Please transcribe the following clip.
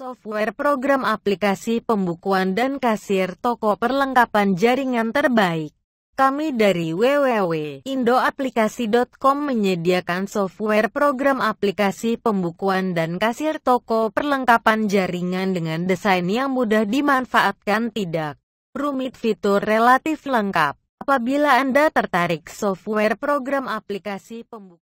software program aplikasi pembukuan dan kasir toko perlengkapan jaringan terbaik. Kami dari www.indoaplikasi.com menyediakan software program aplikasi pembukuan dan kasir toko perlengkapan jaringan dengan desain yang mudah dimanfaatkan tidak rumit fitur relatif lengkap. Apabila Anda tertarik software program aplikasi pembukuan